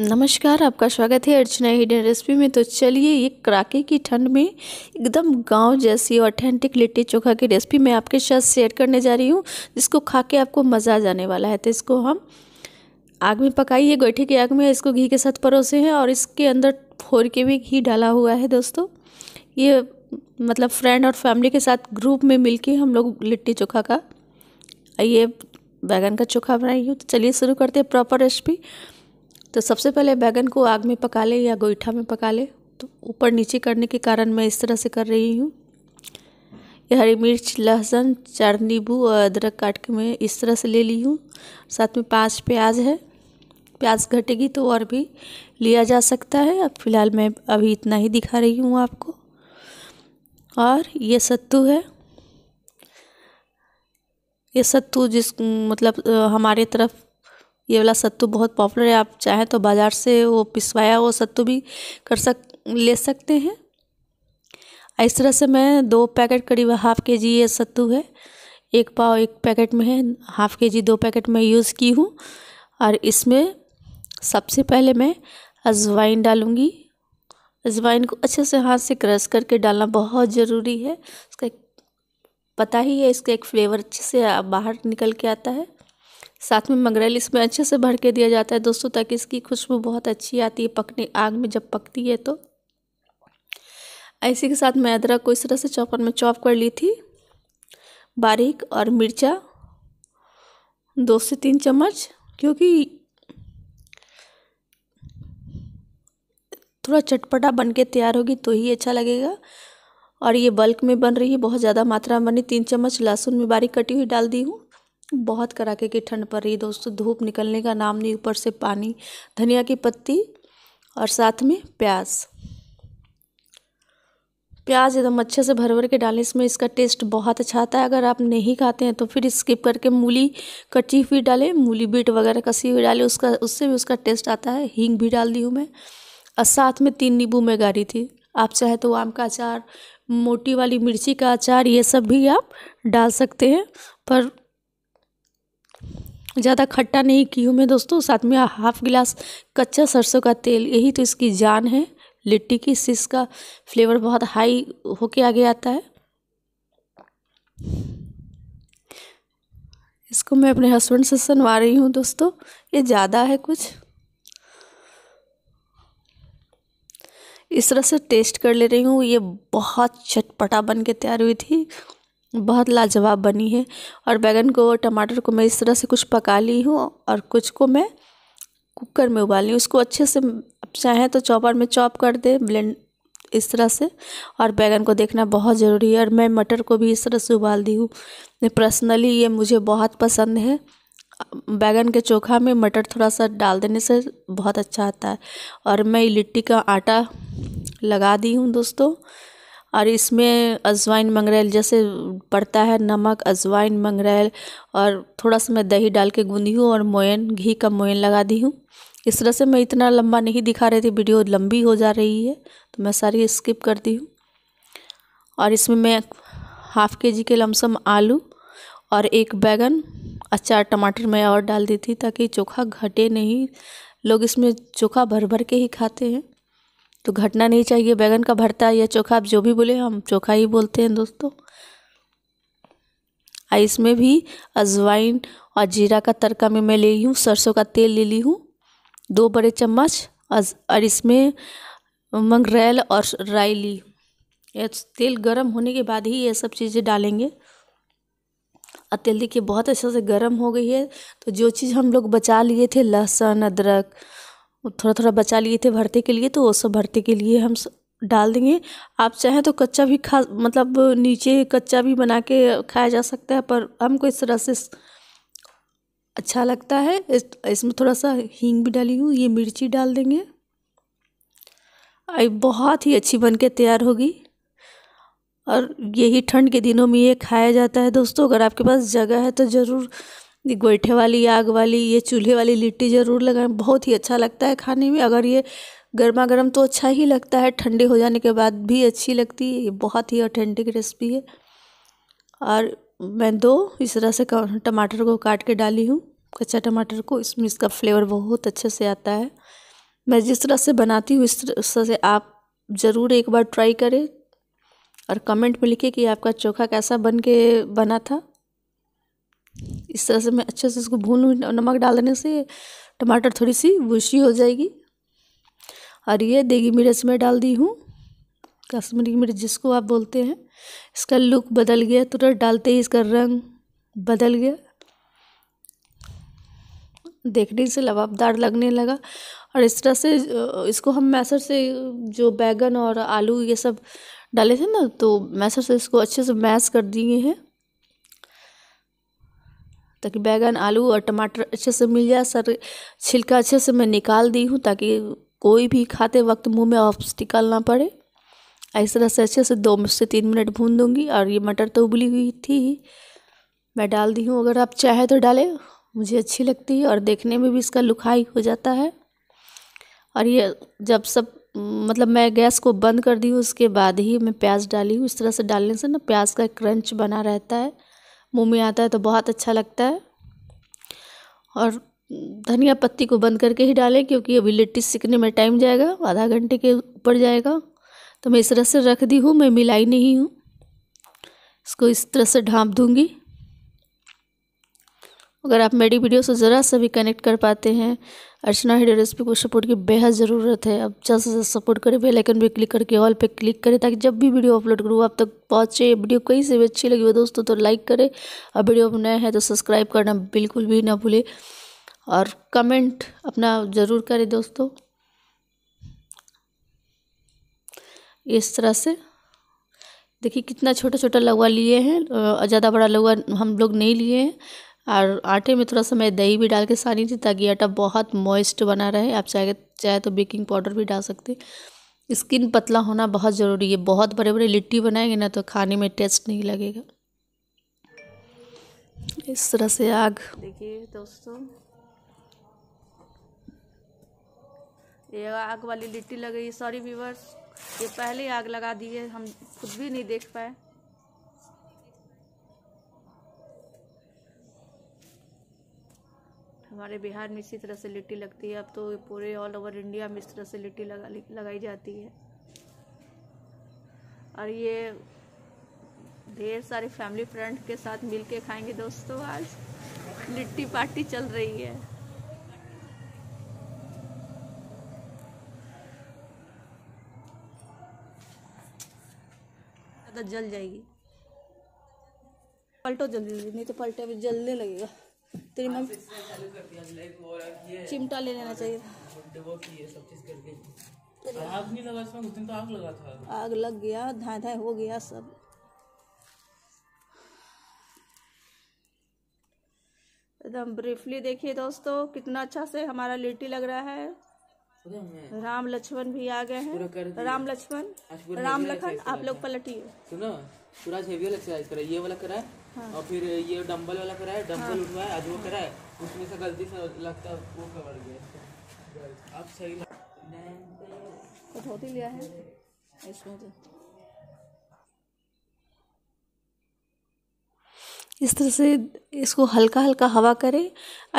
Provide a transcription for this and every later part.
नमस्कार आपका स्वागत है अर्चना हिडन रेसिपी में तो चलिए ये कड़ाके की ठंड में एकदम गांव जैसी ऑथेंटिक लिट्टी चोखा की रेसिपी मैं आपके साथ शेयर करने जा रही हूँ जिसको खा के आपको मज़ा जाने वाला है तो इसको हम आग में पकाइए गोठे की आग में इसको घी के साथ परोसे हैं और इसके अंदर फोर के भी घी डाला हुआ है दोस्तों ये मतलब फ्रेंड और फैमिली के साथ ग्रुप में मिल हम लोग लिट्टी चोखा का ये बैगन का चोखा बनाई हूँ तो चलिए शुरू करते हैं प्रॉपर रेसिपी तो सबसे पहले बैगन को आग में पका लें या गोईठा में पका लें तो ऊपर नीचे करने के कारण मैं इस तरह से कर रही हूँ यह हरी मिर्च लहसुन चार नींबू और अदरक काट के मैं इस तरह से ले ली हूँ साथ में पांच प्याज है प्याज घटेगी तो और भी लिया जा सकता है अब फ़िलहाल मैं अभी इतना ही दिखा रही हूँ आपको और ये सत्तू है ये सत्तू जिस मतलब हमारे तरफ ये वाला सत्तू बहुत पॉपुलर है आप चाहें तो बाज़ार से वो पिसवाया वो सत्तू भी कर सक ले सकते हैं इस तरह से मैं दो पैकेट करीब हाफ़ के जी ये सत्तू है एक पाव एक पैकेट में है हाफ़ के जी दो पैकेट में यूज़ की हूँ और इसमें सबसे पहले मैं अजवाइन डालूँगी अजवाइन को अच्छे से हाथ से क्रश करके डालना बहुत ज़रूरी है इसका पता ही है इसका एक फ्लेवर अच्छे से बाहर निकल के आता है साथ में मंगरेल इसमें अच्छे से भर के दिया जाता है दोस्तों ताकि इसकी खुशबू बहुत अच्छी आती है पकने आग में जब पकती है तो ऐसे के साथ मैं अदरक को इस तरह से चॉपर में चॉप कर ली थी बारीक और मिर्चा दो से तीन चम्मच क्योंकि थोड़ा चटपटा बन के तैयार होगी तो ही अच्छा लगेगा और ये बल्क में बन रही है बहुत ज़्यादा मात्रा में बनी तीन चम्मच लहसुन में बारीक कटी हुई डाल दी हूँ बहुत कड़ाके की ठंड पड़ रही है दोस्तों धूप निकलने का नाम नहीं ऊपर से पानी धनिया की पत्ती और साथ में प्याज प्याज एकदम अच्छे से भर भर के डालें इसमें इसका टेस्ट बहुत अच्छा आता है अगर आप नहीं खाते हैं तो फिर स्किप करके मूली कटी हुई डालें मूली बीट वगैरह कसी हुई डालें उसका उससे भी उसका टेस्ट आता है हींग भी डाल दी हूँ मैं और साथ में तीन नींबू में गारी थी आप चाहे तो आम का अचार मोटी वाली मिर्ची का अचार ये सब भी आप डाल सकते हैं पर ज़्यादा खट्टा नहीं की हूँ मैं दोस्तों साथ में हाफ गिलास कच्चा सरसों का तेल यही तो इसकी जान है लिट्टी की सिस का फ्लेवर बहुत हाई होके आगे आता है इसको मैं अपने हस्बैंड से सुनवा रही हूँ दोस्तों ये ज़्यादा है कुछ इस तरह से टेस्ट कर ले रही हूँ ये बहुत चटपटा बन के तैयार हुई थी बहुत लाजवाब बनी है और बैगन को टमाटर को मैं इस तरह से कुछ पका ली हूँ और कुछ को मैं कुकर में उबाल ली उसको अच्छे से चाहें तो चॉपर में चॉप कर दें ब्लेंड इस तरह से और बैगन को देखना बहुत ज़रूरी है और मैं मटर को भी इस तरह से उबाल दी हूँ पर्सनली ये मुझे बहुत पसंद है बैगन के चोखा में मटर थोड़ा सा डाल देने से बहुत अच्छा आता है और मैं लिट्टी का आटा लगा दी हूँ दोस्तों और इसमें अजवाइन मंगरेल जैसे पड़ता है नमक अजवाइन मंगरेल और थोड़ा सा मैं दही डाल के गूँधी हूँ और मोयन घी का मोयन लगा दी हूँ इस तरह से मैं इतना लंबा नहीं दिखा रही थी वीडियो लंबी हो जा रही है तो मैं सारी स्किप कर दी हूँ और इसमें मैं हाफ़ के जी के लमसम आलू और एक बैगन अचार टमाटर मैं और डाल दी थी ताकि चोखा घटे नहीं लोग इसमें चोखा भर भर के ही खाते हैं तो घटना नहीं चाहिए बैगन का भरता या चोखा आप जो भी बोले हम चोखा ही बोलते हैं दोस्तों और इसमें भी अजवाइन और जीरा का तड़का में मैं ले ली हूँ सरसों का तेल ले ली हूँ दो बड़े चम्मच और इसमें मंगरेल और राई ली ये तो तेल गर्म होने के बाद ही ये सब चीज़ें डालेंगे और तेल देखिए बहुत अच्छे से गर्म हो गई है तो जो चीज़ हम लोग बचा लिए थे लहसुन अदरक थोड़ा थोड़ा बचा लिए थे भरते के लिए तो वो सब भरते के लिए हम डाल देंगे आप चाहें तो कच्चा भी खा मतलब नीचे कच्चा भी बना के खाया जा सकता है पर हमको इस तरह से अच्छा लगता है इस इसमें थोड़ा सा हींग भी डाली हूँ ये मिर्ची डाल देंगे बहुत ही अच्छी बन के तैयार होगी और यही ठंड के दिनों में ये खाया जाता है दोस्तों अगर आपके पास जगह है तो ज़रूर गोईठे वाली आग वाली ये चूल्हे वाली लिट्टी ज़रूर लगाएं बहुत ही अच्छा लगता है खाने में अगर ये गर्मा गर्म तो अच्छा ही लगता है ठंडे हो जाने के बाद भी अच्छी लगती है ये बहुत ही ऑथेंटिक रेसिपी है और मैं दो इस तरह से टमाटर को काट के डाली हूँ कच्चा टमाटर को इसमें इसका फ्लेवर बहुत अच्छे से आता है मैं जिस तरह से बनाती हूँ इस तरह से आप ज़रूर एक बार ट्राई करें और कमेंट में लिखे कि आपका चोखा कैसा बन के बना था इस तरह से मैं अच्छे से इसको भून लूँ नमक डालने से टमाटर थोड़ी सी भूसी हो जाएगी और ये देगी मिर्च में डाल दी हूँ कश्मीरी मिर्च जिसको आप बोलते हैं इसका लुक बदल गया तुरंत डालते ही इसका रंग बदल गया देखने से लबाबदार लगने लगा और इस तरह से इसको हम मैसर से जो बैगन और आलू ये सब डाले थे ना तो मैसर से इसको अच्छे से मैश कर दिए हैं ताकि बैगन आलू और टमाटर अच्छे से मिल जाए सर छिलका अच्छे से मैं निकाल दी हूँ ताकि कोई भी खाते वक्त मुंह में ऑब्स्टिकल ना पड़े इस तरह से अच्छे से दो से तीन मिनट भून दूँगी और ये मटर तो उबली हुई थी मैं डाल दी हूँ अगर आप चाहें तो डालें मुझे अच्छी लगती है और देखने में भी इसका लुखाई हो जाता है और ये जब सब मतलब मैं गैस को बंद कर दी हूँ उसके बाद ही मैं प्याज डाली हूँ इस तरह से डालने से ना प्याज का क्रंच बना रहता है मुंह में आता है तो बहुत अच्छा लगता है और धनिया पत्ती को बंद करके ही डालें क्योंकि अभी लिट्टी सीखने में टाइम जाएगा आधा घंटे के ऊपर जाएगा तो मैं इस तरह से रख दी हूँ मैं मिलाई नहीं हूँ इसको इस तरह से ढाँप दूँगी अगर आप मेरी वीडियो से ज़रा सा भी कनेक्ट कर पाते हैं अर्चना हेडर रेसिपी को सपोर्ट की बेहद ज़रूरत है अब जल्द से जल्द सपोर्ट करें बेल आइकन भी क्लिक करके ऑल पे क्लिक करें ताकि जब भी वीडियो अपलोड करूँ आप तक पहुँचे वीडियो कहीं से भी अच्छी लगी हो दोस्तों तो लाइक करें और वीडियो नए हैं तो सब्सक्राइब करना बिल्कुल भी ना भूलें और कमेंट अपना ज़रूर करें दोस्तों इस तरह से देखिए कितना छोटा छोटा लगवा लिए हैं ज़्यादा बड़ा लगवा हम लोग नहीं लिए हैं और आटे में थोड़ा सा मैं दही भी डाल के सानी थी ताकि आटा बहुत मॉइस्ट बना रहे आप चाहे चाहे तो बेकिंग पाउडर भी डाल सकते स्किन पतला होना बहुत ज़रूरी है बहुत बड़े बड़े लिट्टी बनाएंगे ना तो खाने में टेस्ट नहीं लगेगा इस तरह से आग देखिए दोस्तों ये आग वाली लिट्टी लग गई सॉरी व्यूवर्स ये पहले आग लगा दी है हम खुद भी नहीं देख पाए हमारे बिहार में इसी तरह से लिट्टी लगती है अब तो पूरे ऑल ओवर इंडिया में इस तरह से लिट्टी लगा लगाई जाती है और ये ढेर सारे फैमिली फ्रेंड के साथ मिल के खाएंगे दोस्तों आज लिट्टी पार्टी चल रही है तो जल जाएगी पलटो जल्दी नहीं तो पलटे अभी जलने लगेगा तेरी मम चिमटा ले लेना चाहिए था आग नहीं लगा उसमें उस दिन तो आग लगा था आग लग गया धाए धाए हो गया सब एकदम ब्रीफली देखिए दोस्तों कितना अच्छा से हमारा लिट्टी लग रहा है राम लक्ष्मण भी आ गए हैं राम लक्ष्मण राम लखन आप लोग पलटिए सुनो सूरज हेवी वाला एक्सरसाइज करा है ये वाला करा है हाँ। और फिर ये डंबल वाला करा है डंबल हाँ। उठवाया आज वो करा है उसमें से गलती से लगता है वो कवर गया अब सही तो धोती लिया है इसमें तो इस तरह से इसको हल्का हल्का हवा करें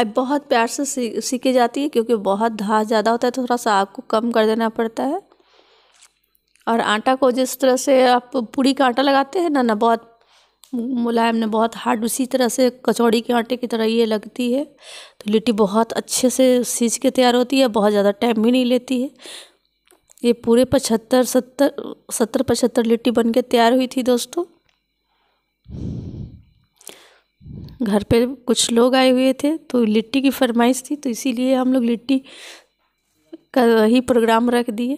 अब बहुत प्यार से सीखे जाती है क्योंकि बहुत धार ज़्यादा होता है तो थोड़ा सा आग को कम कर देना पड़ता है और आटा को जिस तरह से आप पूड़ी का आटा लगाते हैं ना ना बहुत मुलायम ने बहुत हार्ड उसी तरह से कचौड़ी के आटे की तरह ये लगती है तो लिट्टी बहुत अच्छे से सींच के तैयार होती है बहुत ज़्यादा टाइम भी नहीं लेती है ये पूरे पचहत्तर सत्तर सत्तर पचहत्तर लिट्टी बन के तैयार हुई थी दोस्तों घर पे कुछ लोग आए हुए थे तो लिट्टी की फरमाइश थी तो इसीलिए हम लोग लिट्टी का ही प्रोग्राम रख दिए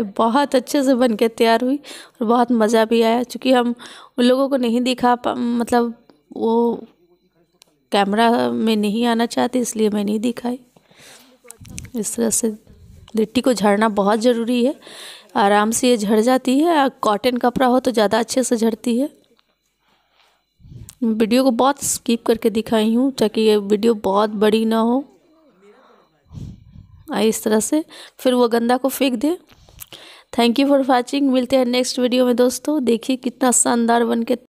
तो बहुत अच्छे से बन के तैयार हुई और बहुत मज़ा भी आया चूँकि हम उन लोगों को नहीं दिखा मतलब वो कैमरा में नहीं आना चाहते इसलिए मैं नहीं दिखाई इस तरह से लिट्टी को झड़ना बहुत ज़रूरी है आराम से ये झड़ जाती है कॉटन कपड़ा हो तो ज़्यादा अच्छे से झड़ती है वीडियो को बहुत स्किप करके दिखाई हूँ ताकि ये वीडियो बहुत बड़ी ना हो इस तरह से फिर वो गंदा को फेंक दे थैंक यू फॉर वॉचिंग मिलते हैं नेक्स्ट वीडियो में दोस्तों देखिए कितना शानदार बन के